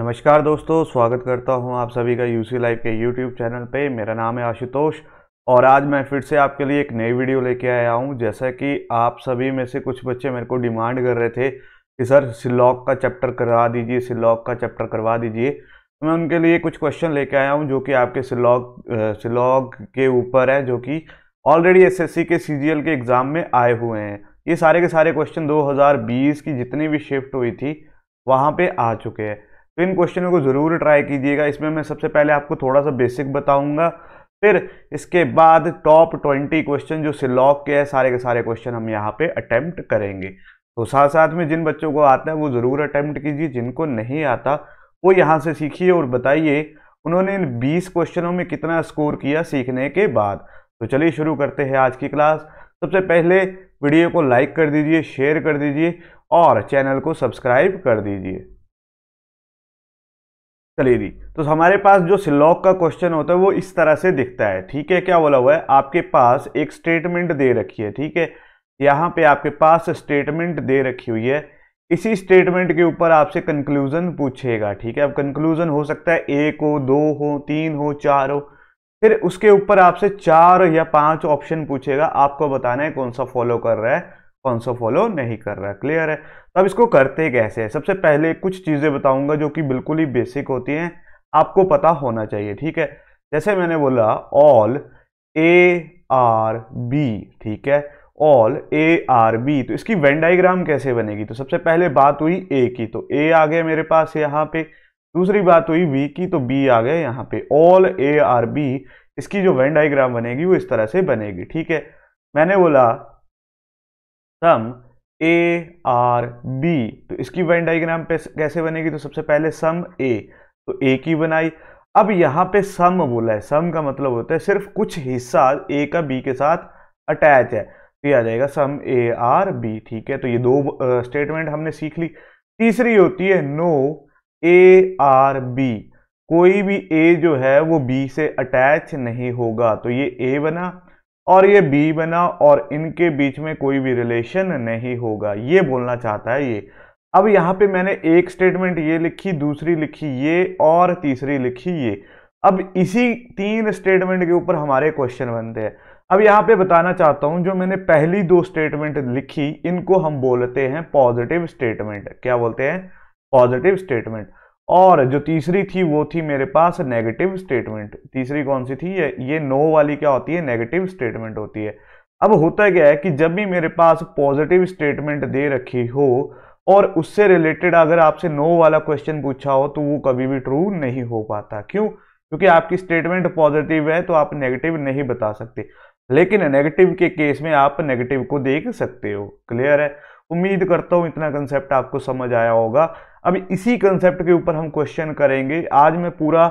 नमस्कार दोस्तों स्वागत करता हूं आप सभी का यू लाइव के यूट्यूब चैनल पे मेरा नाम है आशुतोष और आज मैं फिर से आपके लिए एक नई वीडियो लेके आया हूं जैसा कि आप सभी में से कुछ बच्चे मेरे को डिमांड कर रहे थे कि सर सिलॉक का चैप्टर करवा दीजिए सिलॉक का चैप्टर करवा दीजिए तो मैं उनके लिए कुछ क्वेश्चन लेके आया हूँ जो कि आपके सिलॉक सिलॉक के ऊपर है जो कि ऑलरेडी एस के सी के एग्ज़ाम में आए हुए हैं ये सारे के सारे क्वेश्चन 2020 की जितनी भी शिफ्ट हुई थी वहाँ पे आ चुके हैं तो इन क्वेश्चनों को ज़रूर ट्राई कीजिएगा इसमें मैं सबसे पहले आपको थोड़ा सा बेसिक बताऊंगा फिर इसके बाद टॉप ट्वेंटी क्वेश्चन जो सिलॉक के हैं सारे के सारे क्वेश्चन हम यहाँ पे अटैम्प्ट करेंगे तो साथ साथ में जिन बच्चों को आता है वो ज़रूर अटैम्प्ट कीजिए जिनको नहीं आता वो यहाँ से सीखिए और बताइए उन्होंने इन बीस क्वेश्चनों में कितना स्कोर किया सीखने के बाद तो चलिए शुरू करते हैं आज की क्लास सबसे पहले वीडियो को लाइक कर दीजिए शेयर कर दीजिए और चैनल को सब्सक्राइब कर दीजिए जी तो हमारे पास जो सिलॉक का क्वेश्चन होता है वो इस तरह से दिखता है ठीक है क्या बोला हुआ है आपके पास एक स्टेटमेंट दे रखी है ठीक है यहाँ पे आपके पास स्टेटमेंट दे रखी हुई है इसी स्टेटमेंट के ऊपर आपसे कंक्लूजन पूछेगा ठीक है अब कंक्लूजन हो सकता है एक हो दो हो तीन हो चार हो फिर उसके ऊपर आपसे चार या पांच ऑप्शन पूछेगा आपको बताना है कौन सा फॉलो कर रहा है कौन सा फॉलो नहीं कर रहा है क्लियर है अब इसको करते कैसे सबसे पहले कुछ चीज़ें बताऊंगा जो कि बिल्कुल ही बेसिक होती हैं आपको पता होना चाहिए ठीक है जैसे मैंने बोला ऑल ए आर बी ठीक है ऑल ए आर बी तो इसकी वेन डाइग्राम कैसे बनेगी तो सबसे पहले बात हुई ए की तो ए आ गया मेरे पास यहाँ पे दूसरी बात हुई बी की तो बी आ गया यहाँ पे ऑल ए आर बी इसकी जो वेन डाइग्राम बनेगी वो इस तरह से बनेगी ठीक है मैंने बोला सम ए आर बी तो इसकी वेन डाइग्राम कैसे बनेगी तो सबसे पहले सम ए तो ए की बनाई अब यहाँ पे सम बोला है सम का मतलब होता है सिर्फ कुछ हिस्सा ए का बी के साथ अटैच है तो ये आ जाएगा सम ए आर बी ठीक है तो ये दो स्टेटमेंट हमने सीख ली तीसरी होती है नो ए आर बी कोई भी ए जो है वो बी से अटैच नहीं होगा तो ये ए बना और ये बी बना और इनके बीच में कोई भी रिलेशन नहीं होगा ये बोलना चाहता है ये अब यहाँ पे मैंने एक स्टेटमेंट ये लिखी दूसरी लिखी ये और तीसरी लिखी ये अब इसी तीन स्टेटमेंट के ऊपर हमारे क्वेश्चन बनते हैं अब यहाँ पे बताना चाहता हूँ जो मैंने पहली दो स्टेटमेंट लिखी इनको हम बोलते हैं पॉजिटिव स्टेटमेंट क्या बोलते हैं पॉजिटिव स्टेटमेंट और जो तीसरी थी वो थी मेरे पास नेगेटिव स्टेटमेंट तीसरी कौन सी थी ये ये नो वाली क्या होती है नेगेटिव स्टेटमेंट होती है अब होता क्या है कि जब भी मेरे पास पॉजिटिव स्टेटमेंट दे रखी हो और उससे रिलेटेड अगर आपसे नो वाला क्वेश्चन पूछा हो तो वो कभी भी ट्रू नहीं हो पाता क्यों क्योंकि आपकी स्टेटमेंट पॉजिटिव है तो आप नेगेटिव नहीं बता सकते लेकिन नेगेटिव के केस में आप नेगेटिव को देख सकते हो क्लियर है उम्मीद करता हूँ इतना कंसेप्ट आपको समझ आया होगा अब इसी कंसेप्ट के ऊपर हम क्वेश्चन करेंगे आज मैं पूरा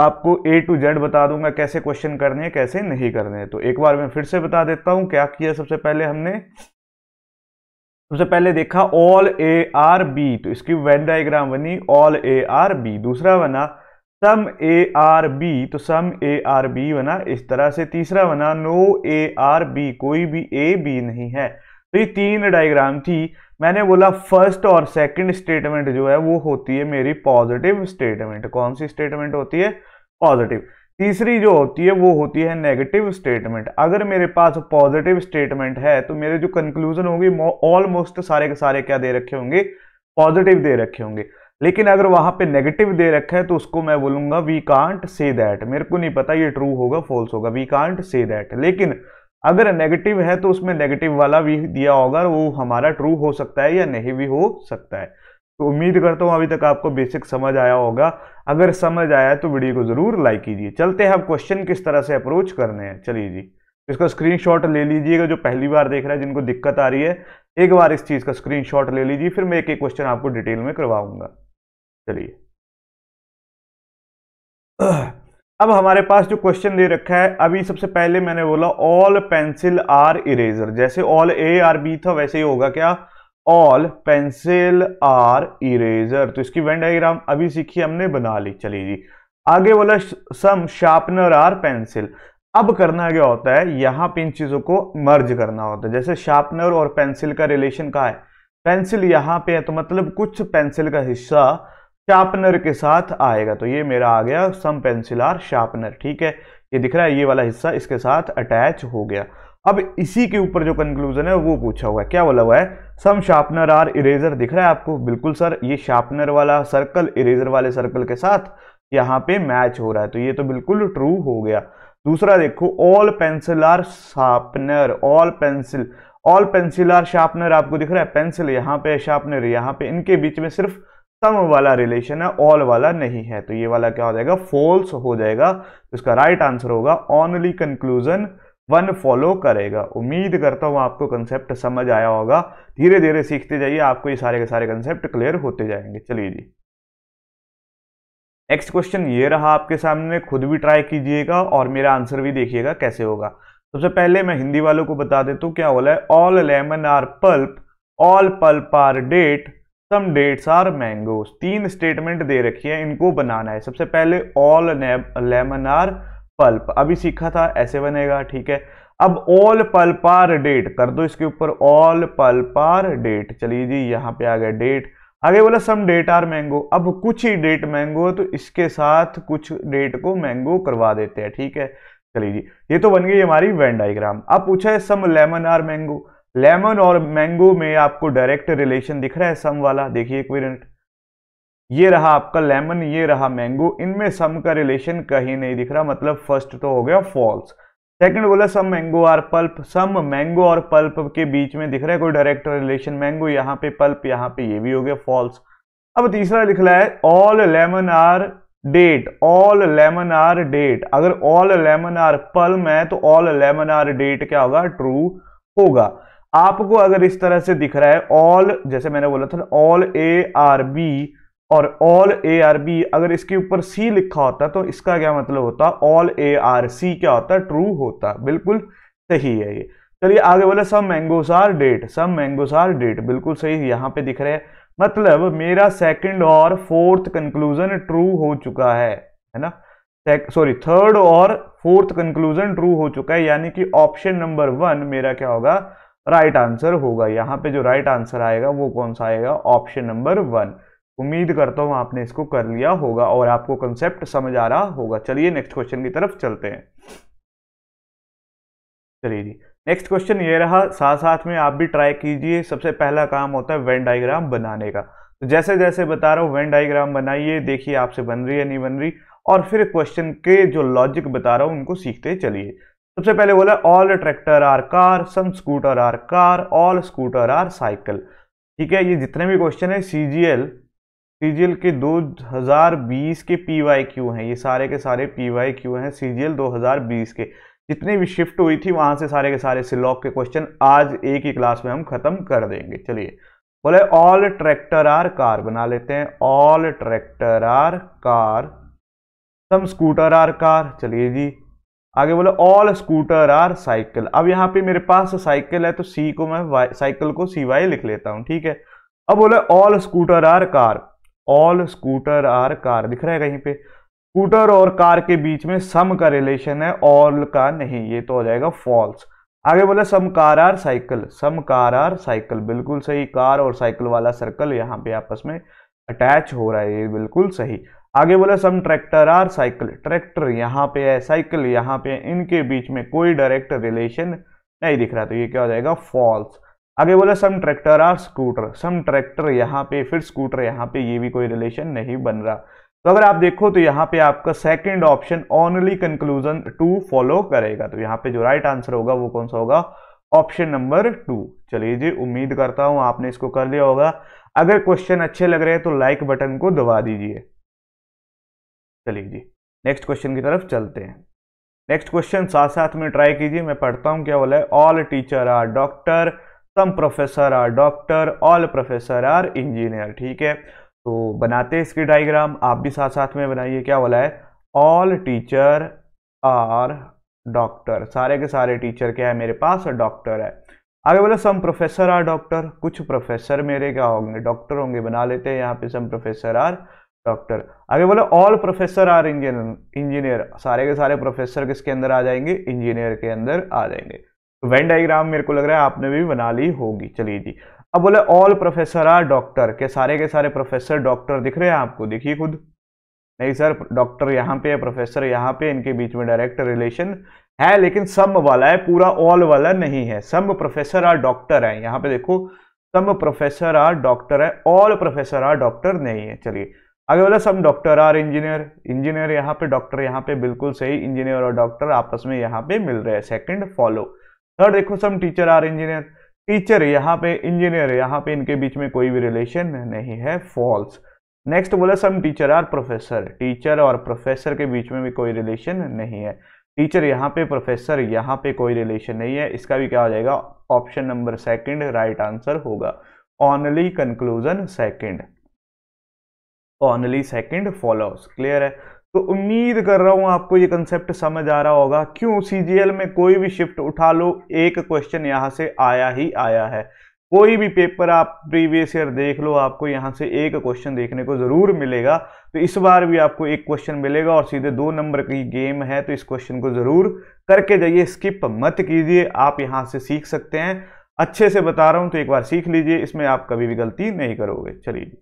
आपको ए टू जेड बता दूंगा कैसे क्वेश्चन करने हैं कैसे नहीं करने हैं तो एक बार मैं फिर से बता देता हूं क्या किया सबसे पहले हमने सबसे पहले देखा ऑल ए आर बी तो इसकी वेन डायग्राम बनी ऑल ए आर बी दूसरा बना सम ए आर बी तो सम ए आर बी बना इस तरह से तीसरा बना नो ए आर बी कोई भी ए बी नहीं है तो ये तीन डायग्राम थी मैंने बोला फर्स्ट और सेकंड स्टेटमेंट जो है वो होती है मेरी पॉजिटिव स्टेटमेंट कौन सी स्टेटमेंट होती है पॉजिटिव तीसरी जो होती है वो होती है नेगेटिव स्टेटमेंट अगर मेरे पास पॉजिटिव स्टेटमेंट है तो मेरे जो कंक्लूजन होगी ऑलमोस्ट सारे के सारे क्या दे रखे होंगे पॉजिटिव दे रखे होंगे लेकिन अगर वहां पे नेगेटिव दे रखा है तो उसको मैं बोलूंगा वी कांट से दैट मेरे को नहीं पता ये ट्रू होगा फॉल्स होगा वी कांट से दैट लेकिन अगर नेगेटिव है तो उसमें नेगेटिव वाला भी दिया होगा वो हमारा ट्रू हो सकता है या नहीं भी हो सकता है तो उम्मीद करता हूँ अभी तक आपको बेसिक समझ आया होगा अगर समझ आया तो वीडियो को ज़रूर लाइक कीजिए चलते हैं अब क्वेश्चन किस तरह से अप्रोच करने हैं चलिए जी इसका स्क्रीनशॉट ले लीजिएगा जो पहली बार देख रहा है जिनको दिक्कत आ रही है एक बार इस चीज़ का स्क्रीनशॉट ले लीजिए फिर मैं एक एक क्वेश्चन आपको डिटेल में करवाऊंगा चलिए अब हमारे पास जो क्वेश्चन दे रखा है अभी सबसे पहले मैंने बोला ऑल पेंसिल आर इरेजर जैसे ऑल ए आर बी था वैसे ही होगा क्या ऑल पेंसिल आर इरेजर तो इसकी वेन डायग्राम अभी सीखी हमने बना ली चलिए जी आगे बोला सम शार्पनर आर पेंसिल अब करना क्या होता है यहां पर इन चीज़ों को मर्ज करना होता है जैसे शार्पनर और पेंसिल का रिलेशन कहा है पेंसिल यहां पे है तो मतलब कुछ पेंसिल का हिस्सा शार्पनर के साथ आएगा तो ये मेरा आ गया सम पेंसिल आर शार्पनर ठीक है ये दिख रहा है ये वाला हिस्सा इसके साथ अटैच हो गया अब इसी के ऊपर जो कंक्लूजन है वो पूछा हुआ है क्या बोला हुआ है सम शार्पनर आर इरेजर दिख रहा है आपको बिल्कुल सर ये शार्पनर वाला सर्कल इरेजर वाले सर्कल के साथ यहाँ पे मैच हो रहा है तो ये तो बिल्कुल ट्रू हो गया दूसरा देखो all pencil are sharpener all pencil all pencil are sharpener आपको दिख रहा है पेंसिल यहाँ पे शार्पनर यहाँ पे इनके बीच में सिर्फ सम वाला रिलेशन है ऑल वाला नहीं है तो ये वाला क्या हो जाएगा फॉल्स हो जाएगा तो इसका राइट आंसर होगा ऑनली कंक्लूजन वन फॉलो करेगा उम्मीद करता हूँ आपको कंसेप्ट समझ आया होगा धीरे धीरे सीखते जाइए आपको ये सारे के सारे कंसेप्ट क्लियर होते जाएंगे चलिए जी नेक्स्ट क्वेश्चन ये रहा आपके सामने खुद भी ट्राई कीजिएगा और मेरा आंसर भी देखिएगा कैसे होगा सबसे पहले मैं हिंदी वालों को बता देता हूँ क्या बोला है all lemon are pulp all pulp are date some dates are mangoes तीन स्टेटमेंट दे रखी है इनको बनाना है सबसे पहले ऑल लेमन आर पल्प अभी सीखा था ऐसे बनेगा ठीक है अब ऑल पल्प आर डेट कर दो इसके ऊपर ऑल पल्प आर डेट चलिए जी यहाँ पे आ गया डेट आगे बोला सम डेट आर मैंगो अब कुछ ही डेट मैंगो है तो इसके साथ कुछ डेट को मैंगो करवा देते हैं ठीक है चलिए जी ये तो बन गई हमारी वेन डाइग्राम अब पूछा है some lemon are mango lemon और मैंगो में आपको डायरेक्ट रिलेशन दिख रहा है सम वाला देखिए एक मिनट ये रहा आपका लेमन ये रहा मैंगो इनमें सम का रिलेशन कहीं नहीं दिख रहा मतलब फर्स्ट तो हो गया फॉल्स सेकंड बोला सम मैंगो और पल्प सम मैंगो और पल्प के बीच में दिख रहा है कोई डायरेक्ट रिलेशन मैंगो यहाँ पे पल्प यहाँ पे ये भी हो गया फॉल्स अब तीसरा लिख रहा है all lemon are date all lemon are date अगर ऑल लेमन आर पल्म है तो ऑल लेमन आर डेट क्या होगा ट्रू होगा आपको अगर इस तरह से दिख रहा है ऑल जैसे मैंने बोला था ऑल ए आर बी और ऑल ए आर बी अगर इसके ऊपर सी लिखा होता तो इसका क्या मतलब होता ऑल ए आर सी क्या होता ट्रू होता बिल्कुल सही है ये चलिए आगे बोला some mangoes are date some mangoes are date बिल्कुल सही यहाँ पे दिख रहे हैं मतलब मेरा सेकंड और फोर्थ कंक्लूजन ट्रू हो चुका है है ना सॉरी थर्ड और फोर्थ कंक्लूजन ट्रू हो चुका है यानी कि ऑप्शन नंबर वन मेरा क्या होगा राइट आंसर होगा यहाँ पे जो राइट right आंसर आएगा वो कौन सा आएगा ऑप्शन नंबर वन उम्मीद करता हूँ आपने इसको कर लिया होगा और आपको कंसेप्ट समझ आ रहा होगा चलिए नेक्स्ट क्वेश्चन की तरफ चलते हैं चलिए जी नेक्स्ट क्वेश्चन ये रहा साथ साथ में आप भी ट्राई कीजिए सबसे पहला काम होता है वेन डाइग्राम बनाने का तो जैसे जैसे बता रहा हूँ वेन डाइग्राम बनाइए देखिए आपसे बन रही है नहीं बन रही और फिर क्वेश्चन के जो लॉजिक बता रहा हूँ उनको सीखते चलिए सबसे पहले बोला all tractor are car some scooter are car all scooter are cycle ठीक है ये जितने भी क्वेश्चन है सी G L C G L के 2020 के पी वाई क्यू हैं ये सारे के सारे पी वाई क्यू हैं सी जी एल 2020 के जितनी भी शिफ्ट हुई थी वहां से सारे के सारे सिलॉक के क्वेश्चन आज एक ही क्लास में हम खत्म कर देंगे चलिए बोले ऑल ट्रैक्टर आर कार बना लेते हैं all tractor are car some scooter are car चलिए जी आगे बोले ऑल स्कूटर आर साइकिल अब यहाँ पे मेरे पास साइकिल है तो सी को मैं साइकिल को सी वाई लिख लेता हूँ ठीक है अब बोले all scooter are car all scooter are car दिख रहा है कहीं पे स्कूटर और कार के बीच में सम का रिलेशन है ऑल का नहीं ये तो हो जाएगा फॉल्स आगे बोले some car are cycle some car are cycle बिल्कुल सही कार और साइकिल वाला सर्कल यहाँ पे आपस में अटैच हो रहा है ये बिल्कुल सही आगे बोला some tractor are cycle tractor यहाँ पे है साइकिल यहाँ पे है इनके बीच में कोई डायरेक्ट रिलेशन नहीं दिख रहा तो ये क्या हो जाएगा फॉल्स आगे बोला some tractor are scooter some tractor यहाँ पे फिर स्कूटर यहाँ पे ये भी कोई रिलेशन नहीं बन रहा तो अगर आप देखो तो यहाँ पे आपका second option only conclusion two follow करेगा तो यहाँ पे जो राइट right आंसर होगा वो कौन सा होगा ऑप्शन नंबर टू चलिए जी उम्मीद करता हूँ आपने इसको कर लिया होगा अगर क्वेश्चन अच्छे लग रहे हैं तो लाइक बटन को दबा दीजिए चलिए जी नेक्स्ट क्वेश्चन की तरफ चलते हैं नेक्स्ट क्वेश्चन साथ साथ में ट्राई कीजिए मैं पढ़ता हूँ क्या बोला है all teacher are doctor some professor are doctor all professor are engineer ठीक है तो बनाते हैं इसकी डायग्राम आप भी साथ साथ में बनाइए क्या बोला है ऑल टीचर आर डॉक्टर सारे के सारे टीचर क्या है मेरे पास डॉक्टर है आगे बोला सम प्रोफेसर आर डॉक्टर कुछ प्रोफेसर मेरे क्या होंगे डॉक्टर होंगे बना लेते हैं यहाँ पे सम प्रोफेसर आर डॉक्टर आगे बोले all professor are engineer engineer सारे के सारे प्रोफेसर किसके अंदर आ जाएंगे इंजीनियर के अंदर आ जाएंगे तो वेन डाइग्राम मेरे को लग रहा है आपने भी बना ली होगी चलिए जी अब बोले ऑल प्रोफेसर आर डॉक्टर के सारे के सारे प्रोफेसर डॉक्टर दिख रहे हैं आपको देखिए खुद नहीं सर डॉक्टर यहाँ पे है प्रोफेसर यहाँ पे इनके बीच में डायरेक्ट रिलेशन है लेकिन सम वाला है पूरा ऑल वाला नहीं है सम प्रोफेसर आर डॉक्टर है यहाँ पे देखो सम प्रोफेसर आर डॉक्टर है ऑल प्रोफेसर आर डॉक्टर नहीं है चलिए आगे बोला some doctor are engineer engineer यहाँ पे डॉक्टर यहाँ पे बिल्कुल सही इंजीनियर और डॉक्टर आपस में यहाँ पे मिल रहे हैं सेकंड फॉलो थर्ड देखो some teacher are engineer teacher यहाँ पे इंजीनियर यहाँ पे इनके बीच में कोई भी रिलेशन नहीं है फॉल्स नेक्स्ट बोला some teacher are professor teacher और प्रोफेसर के बीच में भी कोई रिलेशन नहीं है टीचर यहाँ पे प्रोफेसर यहाँ पे कोई रिलेशन नहीं है इसका भी क्या हो जाएगा option number second right answer होगा only conclusion second only second followers clear है तो उम्मीद कर रहा हूँ आपको ये कंसेप्ट समझ आ रहा होगा क्यों सी में कोई भी शिफ्ट उठा लो एक क्वेश्चन यहाँ से आया ही आया है कोई भी पेपर आप प्रीवियस ईयर देख लो आपको यहाँ से एक क्वेश्चन देखने को ज़रूर मिलेगा तो इस बार भी आपको एक क्वेश्चन मिलेगा और सीधे दो नंबर की गेम है तो इस क्वेश्चन को ज़रूर करके जाइए स्किप मत कीजिए आप यहाँ से सीख सकते हैं अच्छे से बता रहा हूँ तो एक बार सीख लीजिए इसमें आप कभी भी गलती नहीं करोगे चलिए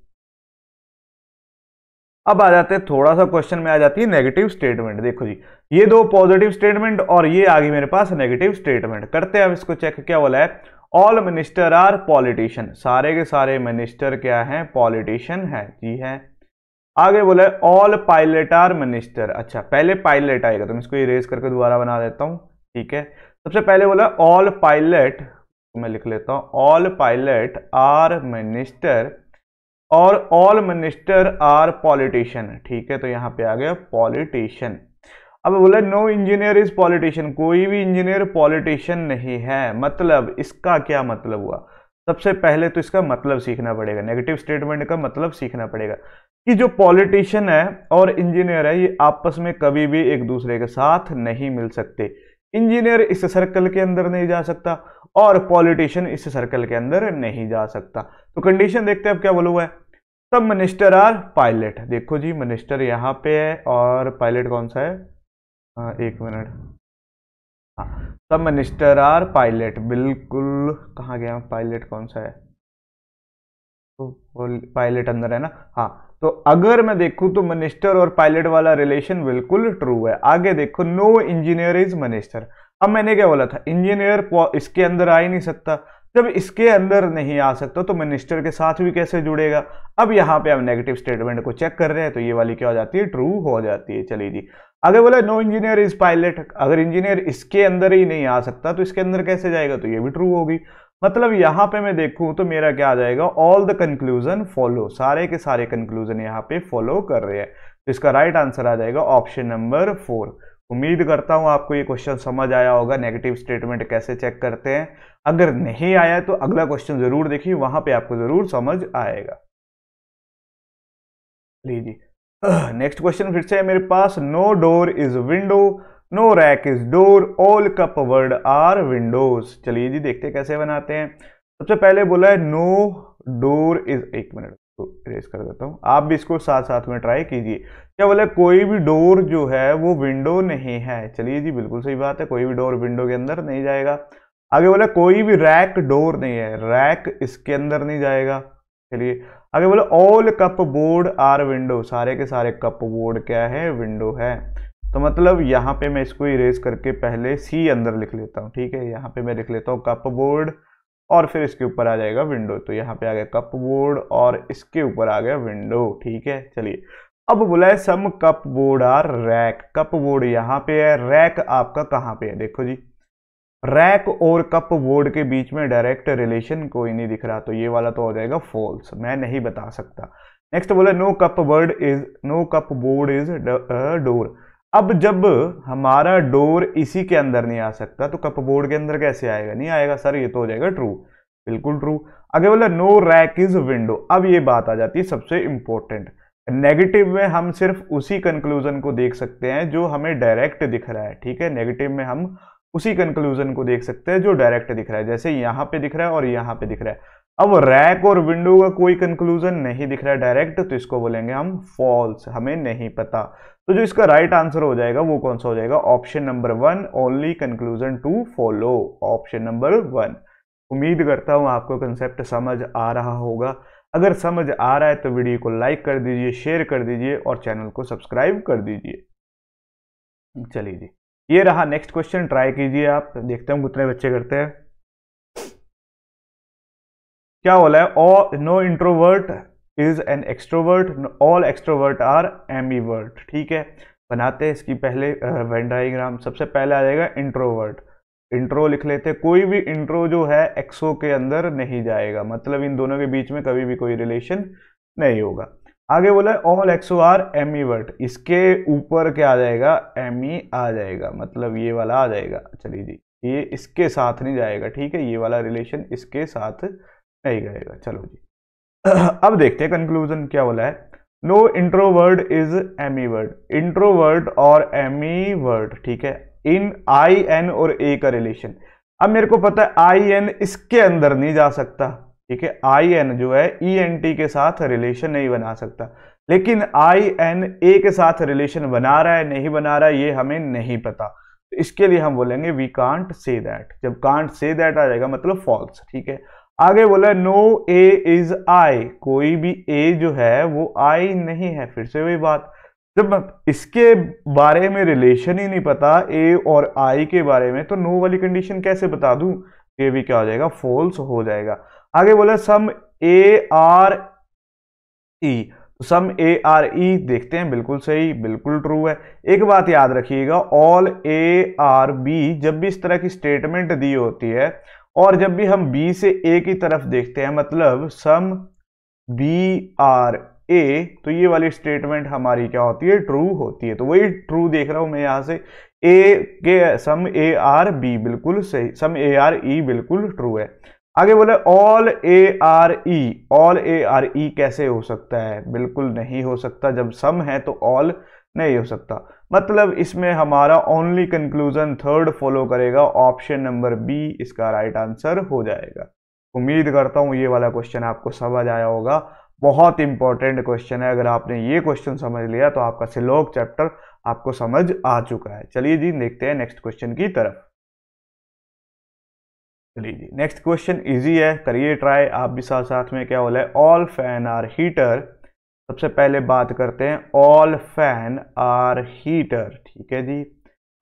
अब आ जाते हैं थोड़ा सा क्वेश्चन में आ जाती है नेगेटिव स्टेटमेंट देखो जी ये दो पॉजिटिव स्टेटमेंट और ये आ गई मेरे पास नेगेटिव स्टेटमेंट करते हैं अब इसको चेक क्या बोला है ऑल मिनिस्टर आर पॉलिटिशियन सारे के सारे मिनिस्टर क्या हैं पॉलिटिशियन है जी है आगे बोला है ऑल पायलट आर मिनिस्टर अच्छा पहले पायलट आएगा तो मैं इसको इरेज करके दोबारा बना देता हूँ ठीक है सबसे पहले बोला ऑल पायलट मैं लिख लेता हूँ ऑल पायलट आर मिनिस्टर और ऑल मिनिस्टर आर पॉलिटिशियन ठीक है तो यहां पे आ गया पॉलिटिशियन अब बोला नो इंजीनियर इज पॉलिटिशियन कोई भी इंजीनियर पॉलिटिशियन नहीं है मतलब इसका क्या मतलब हुआ सबसे पहले तो इसका मतलब सीखना पड़ेगा नेगेटिव स्टेटमेंट का मतलब सीखना पड़ेगा कि जो पॉलिटिशियन है और इंजीनियर है ये आपस में कभी भी एक दूसरे के साथ नहीं मिल सकते इंजीनियर इस सर्कल के अंदर नहीं जा सकता और पॉलिटिशियन इस सर्कल के अंदर नहीं जा सकता तो कंडीशन देखते हैं अब क्या बोलूंगा हुआ है सब मिनिस्टर आर पायलट देखो जी मिनिस्टर यहाँ पे है और पायलट कौन सा है आ, हाँ, एक मिनट सब हाँ, मिनिस्टर आर पायलट बिल्कुल कहाँ गया पायलट कौन सा है तो पायलट अंदर है ना हाँ तो अगर मैं देखूँ तो मिनिस्टर और पायलट वाला रिलेशन बिल्कुल ट्रू है आगे देखो नो इंजीनियर इज मिनिस्टर अब मैंने क्या बोला था इंजीनियर इसके अंदर आ ही नहीं सकता जब इसके अंदर नहीं आ सकता तो मिनिस्टर के साथ भी कैसे जुड़ेगा अब यहाँ पे हम नेगेटिव स्टेटमेंट को चेक कर रहे हैं तो ये वाली क्या हो जाती है ट्रू हो जाती है चलिए जी अगर बोला नो इंजीनियर इज पायलट अगर इंजीनियर इसके अंदर ही नहीं आ सकता तो इसके अंदर कैसे जाएगा तो ये भी ट्रू होगी मतलब यहाँ पे मैं देखूँ तो मेरा क्या आ जाएगा ऑल द कंक्लूजन फॉलो सारे के सारे कंक्लूजन यहाँ पे फॉलो कर रहे हैं तो इसका राइट right आंसर आ जाएगा ऑप्शन नंबर फोर उम्मीद करता हूं आपको ये क्वेश्चन समझ आया होगा नेगेटिव स्टेटमेंट कैसे चेक करते हैं अगर नहीं आया तो अगला क्वेश्चन ज़रूर देखिए वहां पे आपको ज़रूर समझ आएगा लीजिए नेक्स्ट क्वेश्चन फिर से है मेरे पास no door is window no rack is door all cupboard are windows चलिए जी देखते कैसे बनाते हैं सबसे पहले बोला है नो डोर इज एक मिनट तो कर देता हूं आप भी इसको साथ साथ में ट्राई कीजिए क्या बोले कोई भी डोर जो है वो विंडो नहीं है चलिए जी बिल्कुल सही बात है कोई भी डोर विंडो के अंदर नहीं जाएगा आगे बोले कोई भी रैक डोर नहीं है रैक इसके अंदर नहीं जाएगा चलिए आगे बोले all cupboard are window सारे के सारे कप बोर्ड क्या है विंडो है तो मतलब यहाँ पे मैं इसको इरेज करके पहले सी अंदर लिख लेता हूँ ठीक है यहाँ पे मैं लिख लेता हूँ कप बोर्ड और फिर इसके ऊपर आ जाएगा विंडो तो यहाँ पे आ गया कप बोर्ड और इसके ऊपर आ गया विंडो ठीक है चलिए अब बोला है some cupboard are rack cupboard यहां पे है रैक आपका कहां पे है देखो जी रैक और कप बोर्ड के बीच में डायरेक्ट रिलेशन कोई नहीं दिख रहा तो ये वाला तो हो जाएगा फॉल्स मैं नहीं बता सकता नेक्स्ट बोला no cupboard is no cupboard is door अब जब हमारा डोर इसी के अंदर नहीं आ सकता तो कप बोर्ड के अंदर कैसे आएगा नहीं आएगा सर ये तो हो जाएगा ट्रू बिल्कुल ट्रू आगे बोला नो रैक इज विंडो अब ये बात आ जाती है सबसे इंपॉर्टेंट नेगेटिव में हम सिर्फ उसी कंक्लूजन को देख सकते हैं जो हमें डायरेक्ट दिख रहा है ठीक है नेगेटिव में हम उसी कंक्लूजन को देख सकते हैं जो डायरेक्ट दिख रहा है जैसे यहां पे दिख रहा है और यहां पे दिख रहा है अब रैक और विंडो का कोई कंक्लूजन नहीं दिख रहा है डायरेक्ट तो इसको बोलेंगे हम फॉल्स हमें नहीं पता तो जो इसका राइट right आंसर हो जाएगा वो कौन सा हो जाएगा option number one only conclusion two follow option number one उम्मीद करता हूँ आपको कंसेप्ट समझ आ रहा होगा अगर समझ आ रहा है तो वीडियो को लाइक कर दीजिए शेयर कर दीजिए और चैनल को सब्सक्राइब कर दीजिए चलिए जी ये रहा नेक्स्ट क्वेश्चन ट्राई कीजिए आप देखते हम कितने बच्चे करते हैं क्या बोला है all no introvert is an extrovert all extrovert are ambivert ठीक है बनाते हैं इसकी पहले वेंडाइग्राम सबसे पहले आ जाएगा इंट्रोवर्ट इंट्रो लिख लेते कोई भी इंट्रो जो है एक्सो के अंदर नहीं जाएगा मतलब इन दोनों के बीच में कभी भी कोई रिलेशन नहीं होगा आगे बोला all exo are ambivert इसके ऊपर क्या आ जाएगा एम ई e आ जाएगा मतलब ये वाला आ जाएगा चलिए जी ये इसके साथ नहीं जाएगा ठीक है ये वाला रिलेशन इसके साथ नहीं जाएगा चलो जी अब देखते हैं कंक्लूजन क्या बोला है no introvert is ambivert introvert और एम ई वर्ड ठीक है इन आई एन और ए का रिलेशन अब मेरे को पता है आई एन इसके अंदर नहीं जा सकता ठीक है आई एन जो है ई एन टी के साथ रिलेशन नहीं बना सकता लेकिन आई एन ए के साथ रिलेशन बना रहा है नहीं बना रहा है ये हमें नहीं पता तो इसके लिए हम बोलेंगे वी कांट से दैट जब कांट से दैट आ जाएगा मतलब फॉल्स ठीक है आगे बोला नो ए इज आई कोई भी ए जो है वो आई नहीं है फिर से वही बात जब इसके बारे में रिलेशन ही नहीं पता ए और आई के बारे में तो नो वाली कंडीशन कैसे बता दू ये भी क्या हो जाएगा फॉल्स हो जाएगा आगे बोला सम ए आर ई तो सम ए आर ई देखते हैं बिल्कुल सही बिल्कुल ट्रू है एक बात याद रखिएगा ऑल ए आर बी जब भी इस तरह की स्टेटमेंट दी होती है और जब भी हम बी से ए की तरफ देखते हैं मतलब सम बी आर ए तो ये वाली स्टेटमेंट हमारी क्या होती है ट्रू होती है तो वही ट्रू देख रहा हूं मैं यहाँ से ए के सम ए आर बी बिल्कुल सही सम ए आर ई बिल्कुल ट्रू है आगे बोले all A are E all A are E कैसे हो सकता है बिल्कुल नहीं हो सकता जब सम है तो ऑल नहीं हो सकता मतलब इसमें हमारा ओनली कंक्लूजन थर्ड फॉलो करेगा ऑप्शन नंबर बी इसका राइट right आंसर हो जाएगा उम्मीद करता हूँ ये वाला क्वेश्चन आपको समझ आया होगा बहुत इंपॉर्टेंट क्वेश्चन है अगर आपने ये क्वेश्चन समझ लिया तो आपका सिलोक चैप्टर आपको समझ आ चुका है चलिए जी देखते हैं नेक्स्ट क्वेश्चन की तरफ चलिए जी नेक्स्ट क्वेश्चन इजी है करिए ट्राई आप भी साथ साथ में क्या बोला है ऑल फैन आर हीटर सबसे पहले बात करते हैं ऑल फैन आर हीटर ठीक है जी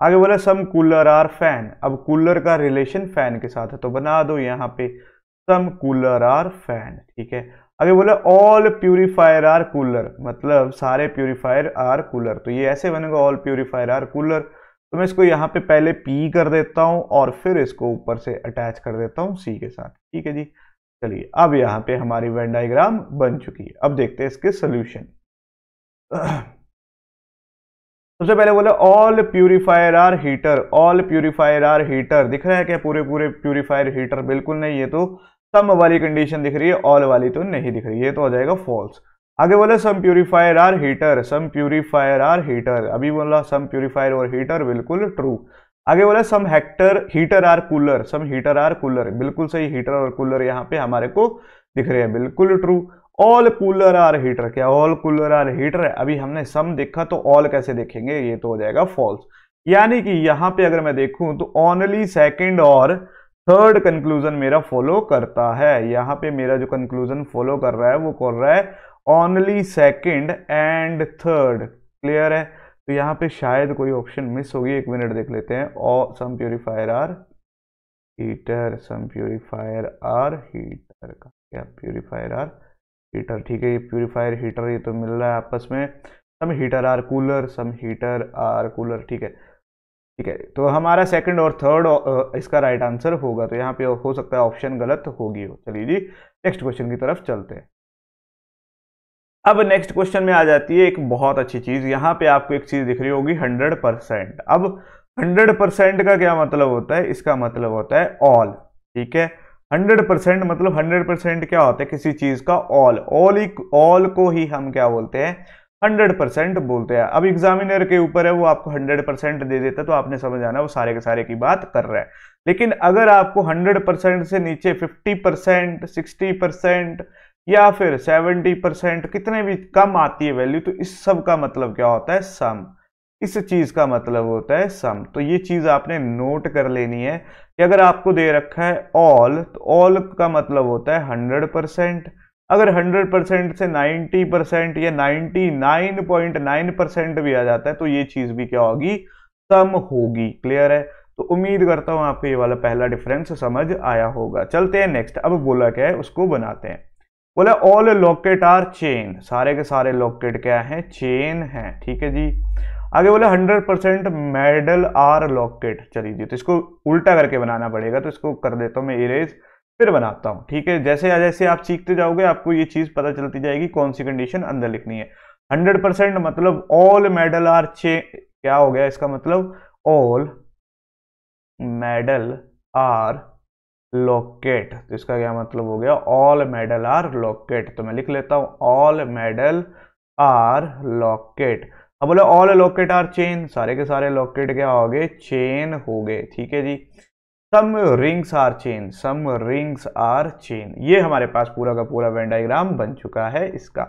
आगे बोला सम कूलर आर फैन अब कूलर का रिलेशन फैन के साथ है तो बना दो यहाँ पे सम कूलर आर फैन ठीक है आगे बोला ऑल प्यूरिफायर आर कूलर मतलब सारे प्यूरिफायर आर कूलर तो ये ऐसे बनेगा ऑल प्यूरिफायर आर कूलर तो मैं इसको यहाँ पे पहले पी कर देता हूँ और फिर इसको ऊपर से अटैच कर देता हूँ सी के साथ ठीक है जी चलिए अब यहाँ पे हमारी वेन डाइग्राम बन चुकी है अब देखते हैं इसके सोल्यूशन सबसे पहले बोला all purifier are heater all purifier are heater दिख रहा है क्या पूरे पूरे प्यूरिफायर हीटर बिल्कुल नहीं ये तो सम वाली कंडीशन दिख रही है ऑल वाली तो नहीं दिख रही है तो हो जाएगा फॉल्स आगे बोले some purifier are heater some purifier are heater अभी बोला सम प्यूरिफायर और हीटर बिल्कुल ट्रू आगे बोला some hector heater are cooler some heater are cooler बिल्कुल सही हीटर और कूलर यहाँ पे हमारे को दिख रहे हैं बिल्कुल true all cooler are heater क्या ऑल कूलर आर हीटर है अभी हमने सम देखा तो ऑल कैसे देखेंगे ये तो हो जाएगा फॉल्स यानी कि यहाँ पे अगर मैं देखूँ तो ऑनली सेकेंड और थर्ड कंक्लूजन मेरा फॉलो करता है यहां पे मेरा जो कंक्लूजन फॉलो कर रहा है वो कर रहा है only second and third clear है तो यहां पे शायद कोई ऑप्शन मिस होगी एक मिनट देख लेते हैं और some purifier are heater some purifier are heater का क्या प्योरीफायर आर हीटर ठीक है ये प्योरीफायर हीटर ये तो मिल रहा है आपस में some heater are cooler some heater are cooler ठीक है ठीक है तो हमारा सेकंड और थर्ड uh, इसका राइट आंसर होगा तो यहाँ पे हो सकता है ऑप्शन गलत होगी हो चलिए जी नेक्स्ट क्वेश्चन की तरफ चलते हैं अब नेक्स्ट क्वेश्चन में आ जाती है एक बहुत अच्छी चीज़ यहाँ पे आपको एक चीज़ दिख रही होगी हंड्रेड परसेंट अब हंड्रेड परसेंट का क्या मतलब होता है इसका मतलब होता है ऑल ठीक है हंड्रेड परसेंट मतलब हंड्रेड परसेंट क्या होता है किसी चीज़ का ऑल ऑल ऑल को ही हम क्या बोलते हैं हंड्रेड परसेंट बोलते हैं अब एग्जामिनर के ऊपर है वो आपको हंड्रेड परसेंट दे देता तो आपने समझ आना वो सारे के सारे की बात कर रहा है लेकिन अगर आपको हंड्रेड परसेंट से नीचे फिफ्टी परसेंट सिक्सटी परसेंट या फिर सेवेंटी परसेंट कितने भी कम आती है वैल्यू तो इस सब का मतलब क्या होता है सम इस चीज़ का मतलब होता है सम तो ये चीज़ आपने नोट कर लेनी है कि अगर आपको दे रखा है ऑल तो ऑल का मतलब होता है हंड्रेड परसेंट अगर 100 परसेंट से 90 परसेंट या 99.9 परसेंट भी आ जाता है तो ये चीज़ भी क्या होगी कम होगी क्लियर है तो उम्मीद करता हूं आपको ये वाला पहला डिफरेंस समझ आया होगा चलते हैं नेक्स्ट अब बोला क्या है उसको बनाते हैं बोला ऑल लॉकेट आर चेन सारे के सारे लॉकेट क्या है चेन है ठीक है जी आगे बोला 100 परसेंट मेडल आर लॉकेट चलिए जी तो इसको उल्टा करके बनाना पड़ेगा तो इसको कर देता हूं मैं इरेज फिर बनाता हूँ ठीक है जैसे जैसे आप सीखते जाओगे आपको ये चीज़ पता चलती जाएगी कौन सी कंडीशन अंदर लिखनी है हंड्रेड परसेंट मतलब ऑल मेडल आर चे क्या हो गया इसका मतलब ऑल मेडल आर लोकेट तो इसका क्या मतलब हो गया ऑल मेडल आर लोकेट तो मैं लिख लेता हूँ ऑल मेडल आर लॉकेट अब बोले ऑल लॉकेट आर चेन सारे के सारे लॉकेट क्या हो गए चेन हो गए ठीक है जी some rings are chain some rings are chain ये हमारे पास पूरा का पूरा वेन बन चुका है इसका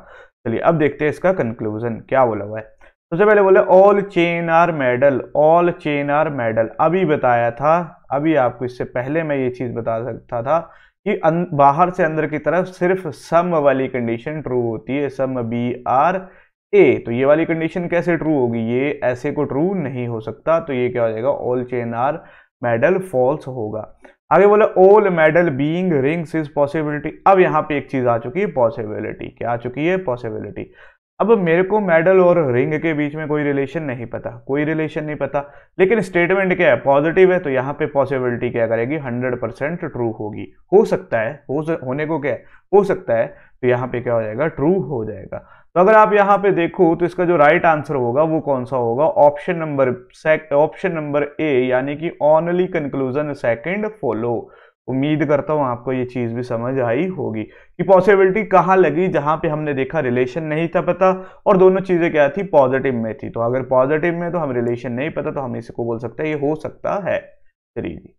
चलिए अब देखते हैं इसका कंक्लूजन क्या बोला हुआ है सबसे पहले बोले all chain are medal all chain are medal अभी बताया था अभी आपको इससे पहले मैं ये चीज़ बता सकता था कि अं, बाहर से अंदर की तरफ सिर्फ सम वाली कंडीशन ट्रू होती है सम बी आर ए तो ये वाली कंडीशन कैसे ट्रू होगी ये ऐसे को ट्रू नहीं हो सकता तो ये क्या हो जाएगा all chain are medal false होगा आगे बोले all medal being rings is possibility अब यहाँ पे एक चीज आ चुकी है पॉसिबिलिटी क्या आ चुकी है पॉसिबिलिटी अब मेरे को मेडल और रिंग के बीच में कोई रिलेशन नहीं पता कोई रिलेशन नहीं पता लेकिन स्टेटमेंट क्या है पॉजिटिव है तो यहाँ पे पॉसिबिलिटी क्या करेगी 100 परसेंट ट्रू होगी हो सकता है हो होने को क्या है हो सकता है तो यहाँ पे क्या हो जाएगा ट्रू हो जाएगा तो अगर आप यहाँ पे देखो तो इसका जो राइट आंसर होगा वो कौन सा होगा option number option number A यानी कि ऑनली कंक्लूजन सेकंड फॉलो उम्मीद करता हूँ आपको ये चीज़ भी समझ आई होगी कि पॉसिबिलिटी कहाँ लगी जहाँ पे हमने देखा रिलेशन नहीं था पता और दोनों चीज़ें क्या थी पॉजिटिव में थी तो अगर पॉजिटिव में तो हम रिलेशन नहीं पता तो हम इसी को बोल सकते हैं ये हो सकता है चलिए जी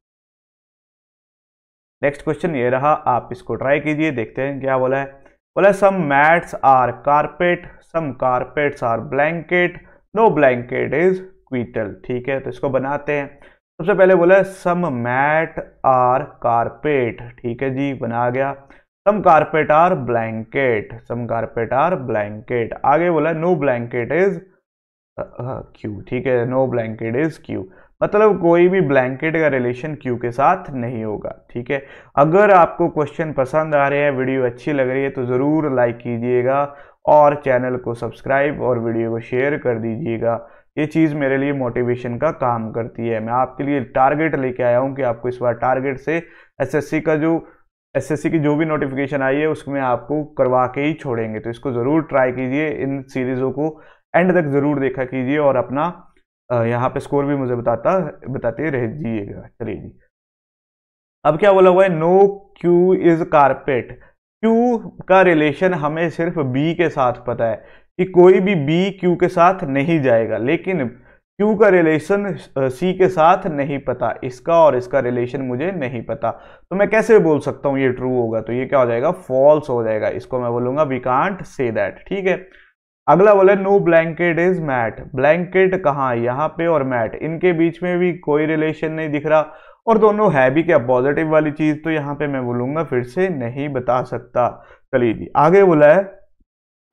नेक्स्ट क्वेश्चन ये रहा आप इसको ट्राई कीजिए देखते हैं क्या बोला है बोले some mats are carpet some carpets are blanket no blanket is क्विटल ठीक है तो इसको बनाते हैं सबसे पहले बोला सम मैट आर कारपेट ठीक है जी बना गया some carpet are blanket some carpet are blanket आगे बोला नो ब्लैंकेट इज क्यू ठीक है नो ब्लैंकेट इज क्यू मतलब कोई भी ब्लैंकेट का रिलेशन क्यू के साथ नहीं होगा ठीक है अगर आपको क्वेश्चन पसंद आ रहे हैं वीडियो अच्छी लग रही है तो ज़रूर लाइक कीजिएगा और चैनल को सब्सक्राइब और वीडियो को शेयर कर दीजिएगा ये चीज़ मेरे लिए मोटिवेशन का काम करती है मैं आपके लिए टारगेट लेके आया हूँ कि आपको इस बार टारगेट से एसएससी का जो एसएससी की जो भी नोटिफिकेशन आई है उसमें आपको करवा के ही छोड़ेंगे तो इसको ज़रूर ट्राई कीजिए इन सीरीज़ों को एंड तक ज़रूर देखा कीजिए और अपना यहाँ पे स्कोर भी मुझे बताता बताते रह दिएगा चलिए जी अब क्या बोला हुआ है no Q is carpet Q का रिलेशन हमें सिर्फ बी के साथ पता है कि कोई भी बी क्यू के साथ नहीं जाएगा लेकिन क्यू का रिलेशन सी के साथ नहीं पता इसका और इसका रिलेशन मुझे नहीं पता तो मैं कैसे बोल सकता हूँ ये ट्रू होगा तो ये क्या हो जाएगा फॉल्स हो जाएगा इसको मैं बोलूँगा वी कांट से दैट ठीक है अगला बोले no blanket is mat blanket कहाँ यहाँ पे और मैट इनके बीच में भी कोई रिलेशन नहीं दिख रहा और दोनों है भी क्या पॉजिटिव वाली चीज तो यहाँ पे मैं बोलूंगा फिर से नहीं बता सकता चलिए जी आगे बोला है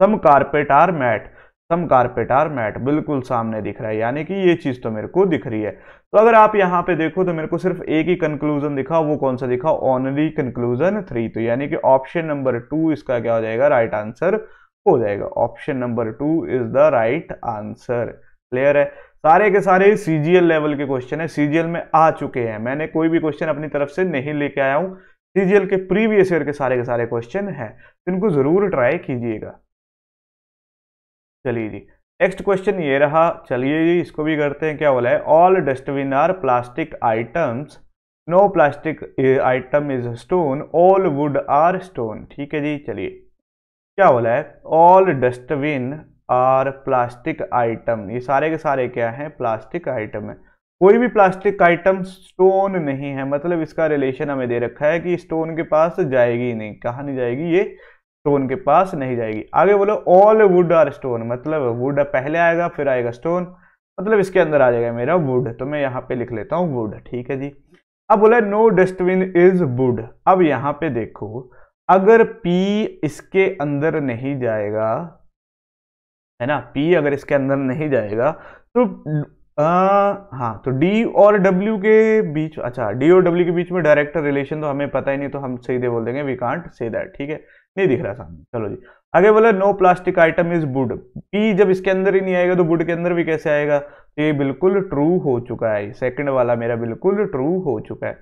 some carpet are mat some carpet are mat बिल्कुल सामने दिख रहा है यानी कि ये चीज तो मेरे को दिख रही है तो अगर आप यहाँ पे देखो तो मेरे को सिर्फ एक ही कंक्लूजन दिखा वो कौन सा दिखा ओनली कंक्लूजन थ्री तो यानी कि ऑप्शन नंबर टू इसका क्या हो जाएगा राइट आंसर हो जाएगा option number two is the right answer clear है सारे के सारे सीजीएल लेवल के क्वेश्चन है सीजीएल में आ चुके हैं मैंने कोई भी क्वेश्चन अपनी तरफ से नहीं लेके आया हूं सीजीएल के प्रीवियस ईयर के सारे के सारे क्वेश्चन हैं तो इनको जरूर ट्राई कीजिएगा चलिए जी नेक्स्ट क्वेश्चन ये रहा चलिए जी इसको भी करते हैं क्या बोला है all dustbin are plastic items no plastic item is stone all wood are stone ठीक है जी चलिए क्या बोला है all dustbin are plastic item ये सारे के सारे क्या हैं प्लास्टिक आइटम है कोई भी प्लास्टिक आइटम स्टोन नहीं है मतलब इसका रिलेशन हमें दे रखा है कि स्टोन के पास जाएगी नहीं कहा नहीं जाएगी ये स्टोन के पास नहीं जाएगी आगे बोलो ऑल वुड आर स्टोन मतलब वुड पहले आएगा फिर आएगा स्टोन मतलब इसके अंदर आ जाएगा मेरा वुड तो मैं यहाँ पे लिख लेता हूँ वुड ठीक है जी अब बोला नो डस्टबिन इज वुड अब यहाँ पे देखो अगर P इसके अंदर नहीं जाएगा है ना P अगर इसके अंदर नहीं जाएगा तो आ, हाँ तो D और W के बीच अच्छा D और W के बीच में डायरेक्ट रिलेशन तो हमें पता ही नहीं तो हम सीधे बोल देंगे वी कांट से दैट ठीक है नहीं दिख रहा सामने चलो जी आगे बोला no plastic item is wood पी जब इसके अंदर ही नहीं आएगा तो बुड के अंदर भी कैसे आएगा ये बिल्कुल ट्रू हो चुका है सेकंड वाला मेरा बिल्कुल ट्रू हो चुका है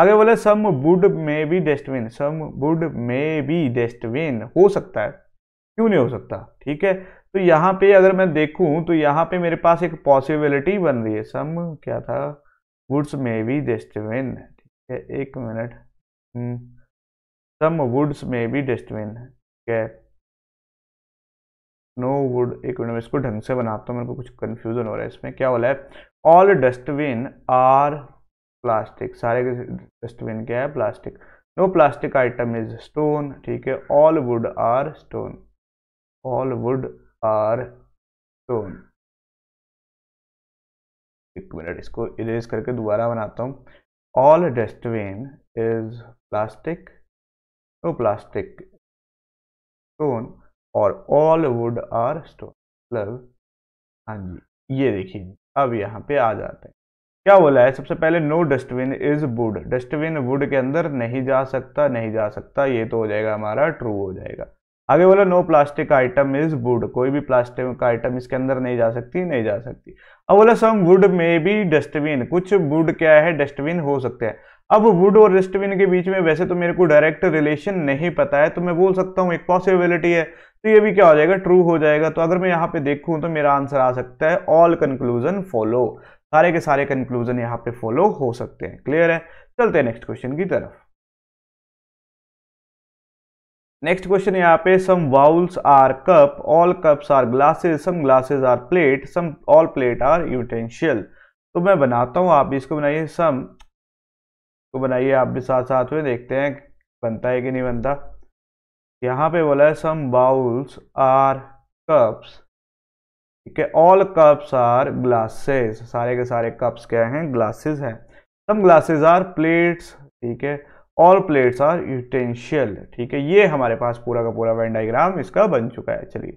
आगे बोले some wood may be dustbin some wood may be dustbin हो सकता है क्यों नहीं हो सकता ठीक है तो यहाँ पे अगर मैं देखूँ तो यहाँ पे मेरे पास एक पॉसिबिलिटी बन रही है सम क्या था वुड्स मे बी डस्टबिन ठीक है एक मिनट सम वुड्स में बी डस्टबिन ठीक है नो वुड एक मिनट में इसको ढंग से बनाता हूँ मेरे को कुछ कन्फ्यूजन हो रहा है इसमें क्या बोला है ऑल डस्टबिन आर प्लास्टिक सारे डस्टबिन क्या है plastic no plastic item is stone ठीक है all wood are stone all wood are stone एक मिनट इसको इरेज करके दोबारा बनाता हूँ all dustbin is plastic no plastic stone और ऑल वुड आर स्टोन मतलब हाँ जी ये देखिए अब यहाँ पे आ जाते हैं क्या बोला है सबसे पहले no dustbin is wood dustbin wood के अंदर नहीं जा सकता नहीं जा सकता ये तो हो जाएगा हमारा ट्रू हो जाएगा आगे बोला no plastic item is wood कोई भी प्लास्टिक का आइटम इसके अंदर नहीं जा सकती नहीं जा सकती अब बोला सम वुड में भी डस्टबिन कुछ वुड क्या है डस्टबिन हो सकते हैं अब वुड और डस्टबिन के बीच में वैसे तो मेरे को डायरेक्ट रिलेशन नहीं पता है तो मैं बोल सकता हूँ एक पॉसिबिलिटी है तो ये भी क्या हो जाएगा ट्रू हो जाएगा तो अगर मैं यहाँ पे देखूँ तो मेरा आंसर आ सकता है ऑल कंक्लूजन फॉलो सारे के सारे कंक्लूजन यहाँ पे फॉलो हो सकते हैं क्लियर है चलते हैं नेक्स्ट क्वेश्चन की तरफ नेक्स्ट क्वेश्चन यहाँ पे some bowls are cup all cups are glasses some glasses are plate some all plate are utensil तो मैं बनाता हूँ आप भी इसको बनाइए सम को बनाइए आप भी साथ साथ में देखते हैं बनता है कि नहीं बनता यहाँ पे बोला है सम बाउल्स आर कप्स ठीक है ऑल कप्स आर ग्लासेस सारे के सारे कप्स क्या हैं ग्लासेस हैं सम ग्लासेस आर प्लेट्स ठीक है ऑल प्लेट्स आर यूटेंशियल ठीक है ये हमारे पास पूरा का पूरा वेन डाइग्राम इसका बन चुका है चलिए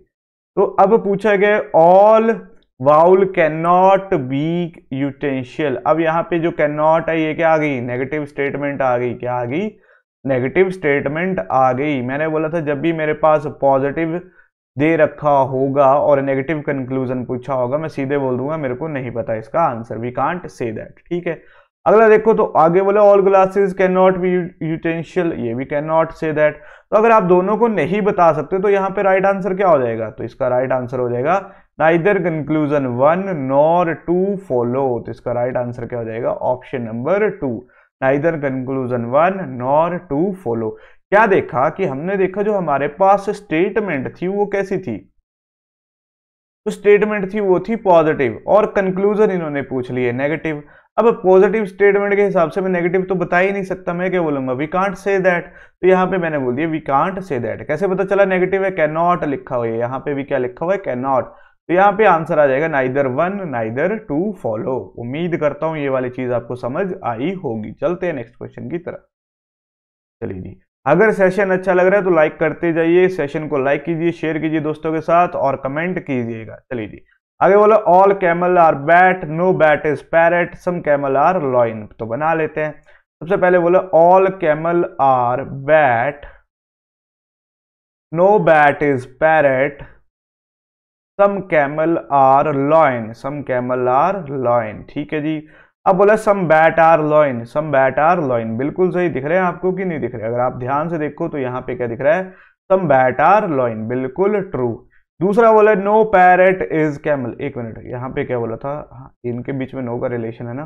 तो अब पूछा गया all bowl can not be utensil अब यहाँ पे जो कैन नॉट है ये क्या आ गई नेगेटिव स्टेटमेंट आ गई क्या आ गई नेगेटिव स्टेटमेंट आ गई मैंने बोला था जब भी मेरे पास पॉजिटिव दे रखा होगा और नेगेटिव कंक्लूजन पूछा होगा मैं सीधे बोल दूंगा मेरे को नहीं पता इसका answer we can't say that ठीक है अगला देखो तो आगे बोले all glasses can not be utensil ये we can not say that तो अगर आप दोनों को नहीं बता सकते तो यहाँ पे राइट आंसर क्या हो जाएगा तो इसका राइट आंसर हो जाएगा neither conclusion one nor two follow तो इसका राइट आंसर क्या हो जाएगा option number two neither conclusion one nor two follow क्या देखा कि हमने देखा जो हमारे पास स्टेटमेंट थी वो कैसी थी तो स्टेटमेंट थी वो थी पॉजिटिव और कंक्लूजन इन्होंने पूछ लिए नेगेटिव अब पॉजिटिव स्टेटमेंट के हिसाब से मैं नेगेटिव तो बता ही नहीं सकता मैं क्या बोलूंगा वी कांट से दैट तो यहाँ पे मैंने बोल दिया वी कांट से दैट कैसे पता चला नेगेटिव है कैन नॉट लिखा हुआ है यहाँ पे भी क्या लिखा हुआ है कैन नॉट तो यहाँ पे आंसर आ जाएगा neither one neither two follow उम्मीद करता हूँ ये वाली चीज आपको समझ आई होगी चलते हैं नेक्स्ट क्वेश्चन की तरफ चलिए जी अगर सेशन अच्छा लग रहा है तो लाइक करते जाइए सेशन को लाइक कीजिए शेयर कीजिए दोस्तों के साथ और कमेंट कीजिएगा चलिए जी आगे बोलो all camel are bat no bat is parrot some camel are lion तो बना लेते हैं सबसे पहले बोलो all camel are bat no bat is parrot some camel are lion some camel are lion ठीक है जी अब बोला some bat are lion some bat are lion बिल्कुल सही दिख रहे हैं आपको कि नहीं दिख रहे अगर आप ध्यान से देखो तो यहाँ पे क्या दिख रहा है सम बैट आर लॉइन बिल्कुल ट्रू दूसरा बोला नो पैरेट इज कैमल एक मिनट यहाँ पे क्या बोला था हाँ, इनके बीच में नो का रिलेशन है ना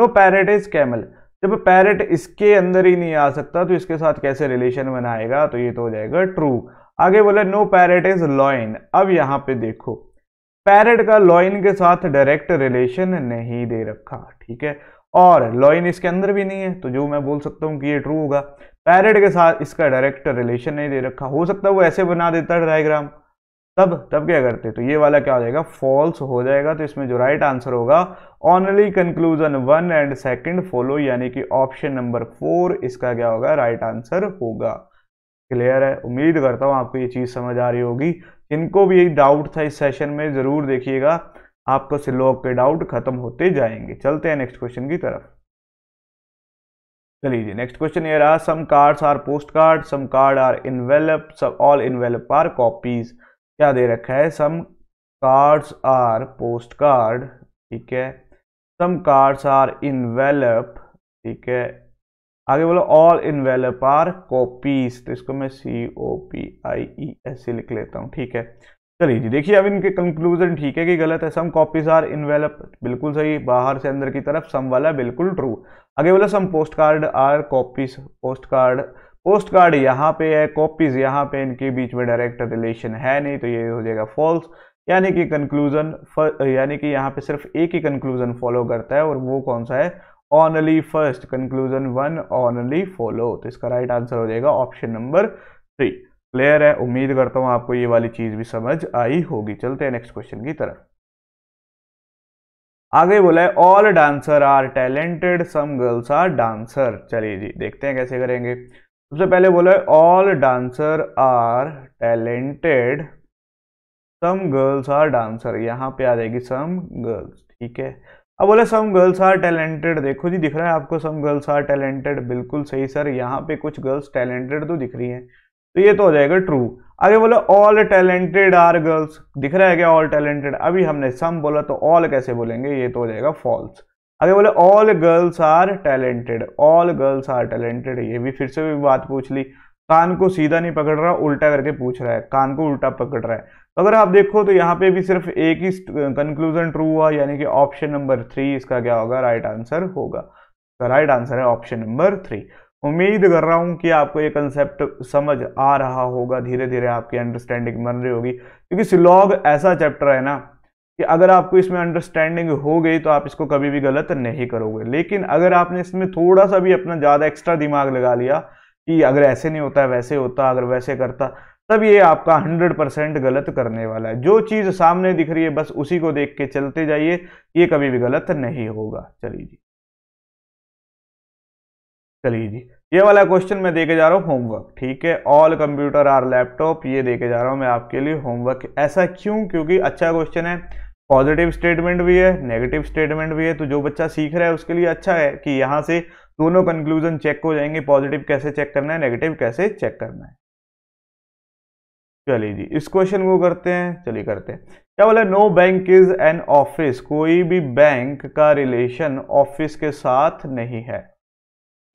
नो पैरेट इज कैमल जब पैरेट इसके अंदर ही नहीं आ सकता तो इसके साथ कैसे रिलेशन बनाएगा तो ये तो हो जाएगा ट्रू आगे बोला नो पैरेट इज लॉइन अब यहाँ पे देखो पैरेट का लॉइन के साथ डायरेक्ट रिलेशन नहीं दे रखा ठीक है और लॉइन इसके अंदर भी नहीं है तो जो मैं बोल सकता हूँ कि ये ट्रू होगा पैरेट के साथ इसका डायरेक्ट रिलेशन नहीं दे रखा हो सकता है वो ऐसे बना देता है डायग्राम तब तब क्या करते तो ये वाला क्या हो जाएगा फॉल्स हो जाएगा तो इसमें जो राइट आंसर होगा only conclusion one and second follow यानी कि ऑप्शन नंबर फोर इसका क्या होगा राइट right आंसर होगा क्लियर है उम्मीद करता हूँ आपको ये चीज़ समझ आ रही होगी इनको भी यही डाउट था इस सेशन में ज़रूर देखिएगा आपको सिलोक के डाउट खत्म होते जाएंगे चलते हैं नेक्स्ट क्वेश्चन की तरफ चलिए जी नेक्स्ट क्वेश्चन ये रहा some cards are post card some card are envelope सब ऑल इनवेलप आर कॉपीज क्या दे रखा है some cards are post card ठीक है सम कार्ड्स आर इनवेलप ठीक है आगे बोलो ऑल इनवेलप आर कॉपीज तो इसको मैं सी ओ पी आई ई ऐसे लिख लेता हूँ ठीक है चलिए जी देखिए अब इनके कंक्लूजन ठीक है कि गलत है सम कॉपीज आर इनवेलप बिल्कुल सही बाहर से अंदर की तरफ सम वाला बिल्कुल ट्रू आगे बोला some post card are copies post card post card यहाँ पे है कॉपीज यहाँ पे इनके बीच में डायरेक्ट रिलेशन है नहीं तो ये हो जाएगा फॉल्स यानी कि कंक्लूजन यानी कि यहाँ पे सिर्फ एक ही कंक्लूजन फॉलो करता है और वो कौन सा है only first conclusion one only follow तो इसका राइट right आंसर हो जाएगा ऑप्शन नंबर थ्री क्लियर है उम्मीद करता हूं आपको ये वाली चीज़ भी समझ आई होगी चलते हैं नेक्स्ट क्वेश्चन की तरफ आगे बोला है all dancer are talented some girls are dancer चलिए जी देखते हैं कैसे करेंगे सबसे पहले बोला है all dancer are talented some girls are dancer यहाँ पे आ जाएगी सम गर्ल्स ठीक है अब बोले सम गर्ल्स आर टैलेंटेड देखो जी दिख रहा है आपको सम गर्ल्स आर टैलेंटेड बिल्कुल सही सर यहाँ पे कुछ गर्ल्स टैलेंटेड तो दिख रही हैं तो ये तो हो जाएगा ट्रू आगे बोला ऑल टैलेंटेड आर गर्ल्स दिख रहा है क्या ऑल टैलेंटेड अभी हमने सम बोला तो ऑल कैसे बोलेंगे ये तो हो जाएगा फॉल्स आगे बोले all girls are talented all girls are talented ये भी फिर से भी बात पूछ ली कान को सीधा नहीं पकड़ रहा उल्टा करके पूछ रहा है कान को उल्टा पकड़ रहा है अगर आप देखो तो यहाँ पे भी सिर्फ एक ही कंक्लूजन ट्रू हुआ यानी कि ऑप्शन नंबर थ्री इसका क्या होगा राइट आंसर होगा तो राइट आंसर है ऑप्शन नंबर थ्री उम्मीद कर रहा हूँ कि आपको ये कंसेप्ट समझ आ रहा होगा धीरे धीरे आपकी अंडरस्टैंडिंग बन रही होगी क्योंकि सिलॉग ऐसा चैप्टर है ना कि अगर आपको इसमें अंडरस्टैंडिंग हो गई तो आप इसको कभी भी गलत नहीं करोगे लेकिन अगर आपने इसमें थोड़ा सा भी अपना ज़्यादा एक्स्ट्रा दिमाग लगा लिया कि अगर ऐसे नहीं होता वैसे होता अगर वैसे करता तब ये आपका 100 परसेंट गलत करने वाला है जो चीज़ सामने दिख रही है बस उसी को देख के चलते जाइए ये कभी भी गलत नहीं होगा चलिए जी चलिए जी ये वाला क्वेश्चन मैं देके जा रहा हूँ होमवर्क ठीक है ऑल कंप्यूटर आर लैपटॉप ये देके जा रहा हूँ मैं आपके लिए होमवर्क ऐसा क्यों क्योंकि अच्छा क्वेश्चन है पॉजिटिव स्टेटमेंट भी है नेगेटिव स्टेटमेंट भी है तो जो बच्चा सीख रहा है उसके लिए अच्छा है कि यहाँ से दोनों कंक्लूजन चेक हो जाएंगे पॉजिटिव कैसे चेक करना है नेगेटिव कैसे चेक करना है चलिए जी इस क्वेश्चन को करते हैं चलिए करते हैं क्या बोला no bank is an office कोई भी बैंक का रिलेशन ऑफिस के साथ नहीं है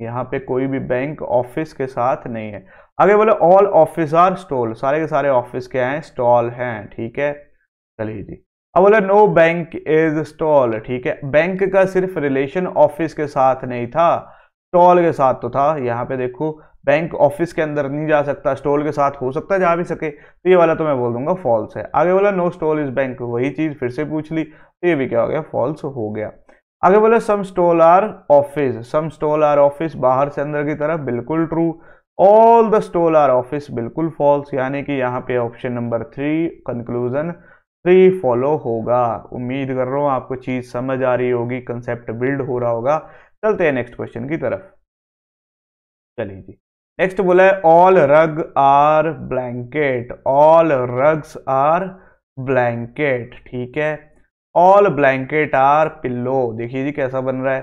यहाँ पे कोई भी बैंक ऑफिस के साथ नहीं है आगे बोले ऑल ऑफिस आर स्टॉल सारे के सारे ऑफिस के हैं स्टॉल हैं ठीक है चलिए जी अब बोले नो बैंक इज स्टॉल ठीक है बैंक का सिर्फ रिलेशन ऑफिस के साथ नहीं था स्टॉल के साथ तो था यहाँ पे देखो बैंक ऑफिस के अंदर नहीं जा सकता स्टॉल के साथ हो सकता है जा भी सके तो ये वाला तो मैं बोल दूंगा फॉल्स है आगे बोला नो स्टॉल इज बैंक वही चीज़ फिर से पूछ ली तो ये भी क्या हो गया फॉल्स हो गया आगे बोला some stall are office some stall are office बाहर से अंदर की तरफ बिल्कुल true all the stall are office बिल्कुल फॉल्स यानी कि यहाँ पे option number three conclusion three follow होगा उम्मीद कर रहा हूँ आपको चीज़ समझ आ रही होगी कंसेप्ट बिल्ड हो रहा होगा चलते हैं नेक्स्ट क्वेश्चन की तरफ चलिए जी नेक्स्ट बोला है all rug are blanket all rugs are blanket ठीक है ऑल ब्लैंकेट आर पिल्लो देखिए जी कैसा बन रहा है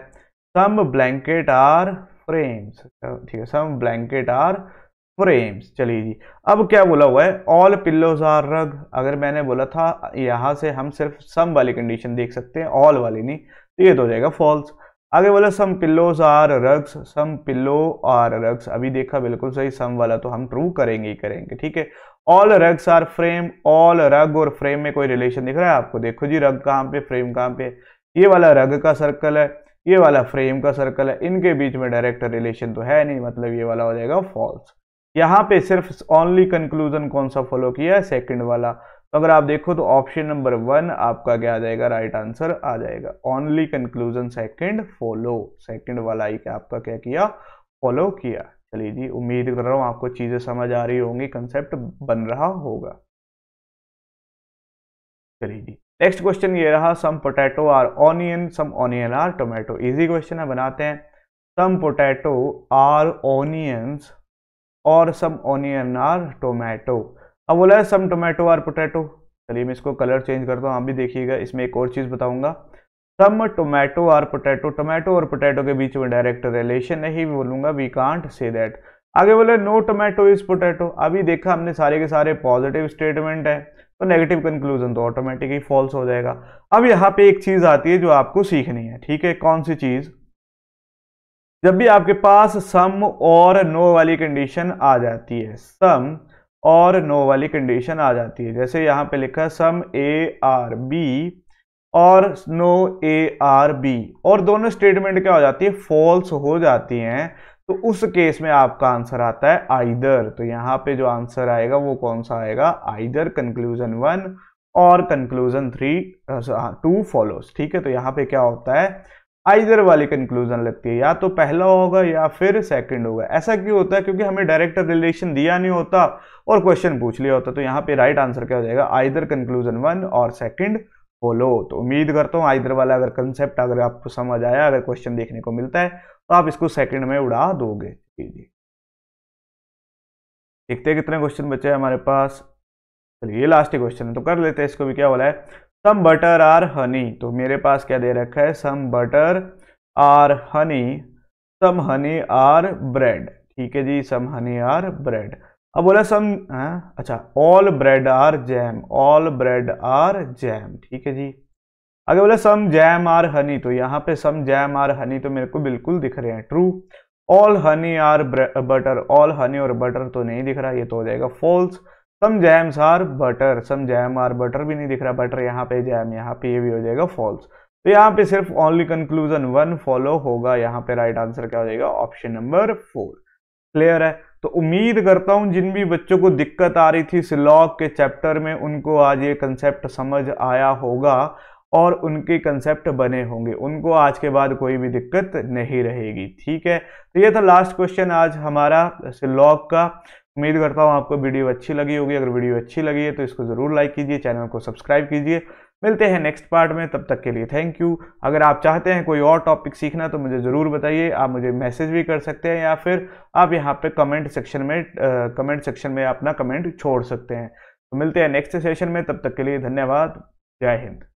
सम ब्लैंकेट आर फ्रेम्स ठीक है सम ब्लैंकेट आर फ्रेम्स चलिए जी अब क्या बोला हुआ है ऑल पिल्लोज आर रग अगर मैंने बोला था यहां से हम सिर्फ सम वाली कंडीशन देख सकते हैं ऑल वाली नहीं तो ये तो हो जाएगा फॉल्स आगे बोला some pillows are rugs some pillow are rugs अभी देखा बिल्कुल सही सम वाला तो हम ट्रू करेंगे ही करेंगे ठीक है all rugs are frame all rug और फ्रेम में कोई रिलेशन दिख रहा है आपको देखो जी रग कहाँ पे फ्रेम कहाँ पे ये वाला रग का सर्कल है ये वाला फ्रेम का सर्कल है इनके बीच में डायरेक्ट रिलेशन तो है नहीं मतलब ये वाला हो जाएगा फॉल्स यहाँ पे सिर्फ ओनली कंक्लूजन कौन सा फॉलो किया है सेकेंड वाला तो अगर आप देखो तो ऑप्शन नंबर वन आपका क्या आ जाएगा राइट आंसर आ जाएगा only conclusion second follow second वाला ही क्या आपका क्या किया फॉलो किया चलिए जी उम्मीद कर रहा हूं आपको चीज़ें समझ आ रही होंगी कंसेप्ट बन रहा होगा चलिए जी नेक्स्ट क्वेश्चन ये रहा some potato are onion some onion are tomato easy question है बनाते हैं सम पोटैटो आर ऑनियंस और सम ऑनियन आर टोमेटो अब बोला है सम टोमेटो और पोटैटो चलिए मैं इसको कलर चेंज करता हूँ आप भी देखिएगा इसमें एक और चीज़ बताऊँगा सम टोमेटो और पोटैटो टोमेटो और पोटैटो के बीच में डायरेक्ट रिलेशन नहीं बोलूँगा वी कांट से दैट आगे बोले नो टोमेटो इज़ पोटैटो अभी देखा हमने सारे के सारे पॉजिटिव स्टेटमेंट है तो नेगेटिव कंक्लूजन तो ही फॉल्स हो जाएगा अब यहाँ पे एक चीज़ आती है जो आपको सीखनी है ठीक है कौन सी चीज़ जब भी आपके पास सम और नो वाली कंडीशन आ जाती है सम और नो वाली कंडीशन आ जाती है जैसे यहाँ पे लिखा है सम ए आर बी और नो ए आर बी और दोनों स्टेटमेंट क्या हो जाती है फॉल्स हो जाती हैं तो उस केस में आपका आंसर आता है आइदर तो यहाँ पे जो आंसर आएगा वो कौन सा आएगा आइदर कंक्लूजन वन और कंक्लूजन थ्री टू फॉलोस ठीक है तो यहाँ पे क्या होता है आइदर वाली कंक्लूजन लगती है या तो पहला होगा या फिर सेकंड होगा ऐसा क्यों होता है क्योंकि हमें डायरेक्ट रिलेशन दिया नहीं होता और क्वेश्चन पूछ लिया होता तो यहाँ पे राइट आंसर क्या हो जाएगा आइदर कंक्लूजन वन और सेकंड फॉलो तो उम्मीद करता हूँ आइदर वाला अगर कंसेप्ट अगर आपको समझ आया अगर क्वेश्चन देखने को मिलता है तो आप इसको सेकेंड में उड़ा दोगे देखते कितने क्वेश्चन बचे हैं हमारे पास चलिए ये लास्ट क्वेश्चन है तो कर लेते हैं इसको भी क्या बोला है सम बटर आर हनी तो मेरे पास क्या दे रखा है some butter are honey some honey are bread ठीक है जी सम हनी आर ब्रेड अब बोला सम हाँ अच्छा all bread are jam all bread are jam ठीक है जी अगर बोला सम जैम आर हनी तो यहाँ पे सम जैम आर हनी तो मेरे को बिल्कुल दिख रहे हैं true all honey are butter all honey और बटर तो नहीं दिख रहा ये तो हो जाएगा false some jams are butter some jam are butter भी नहीं दिख रहा बटर यहाँ पे जैम यहाँ पे ये भी हो जाएगा फॉल्स तो यहाँ पे सिर्फ ओनली कंक्लूजन वन फॉलो होगा यहाँ पे राइट right आंसर क्या हो जाएगा ऑप्शन नंबर फोर क्लियर है तो उम्मीद करता हूँ जिन भी बच्चों को दिक्कत आ रही थी सिलॉक के चैप्टर में उनको आज ये कंसेप्ट समझ आया होगा और उनके कंसेप्ट बने होंगे उनको आज के बाद कोई भी दिक्कत नहीं रहेगी ठीक है तो ये था लास्ट क्वेश्चन आज हमारा सिलॉक का उम्मीद करता हूँ आपको वीडियो अच्छी लगी होगी अगर वीडियो अच्छी लगी है तो इसको ज़रूर लाइक कीजिए चैनल को सब्सक्राइब कीजिए मिलते हैं नेक्स्ट पार्ट में तब तक के लिए थैंक यू अगर आप चाहते हैं कोई और टॉपिक सीखना तो मुझे ज़रूर बताइए आप मुझे मैसेज भी कर सकते हैं या फिर आप यहाँ पर कमेंट सेक्शन में कमेंट सेक्शन में अपना कमेंट छोड़ सकते हैं तो मिलते हैं नेक्स्ट सेशन में तब तक के लिए धन्यवाद जय हिंद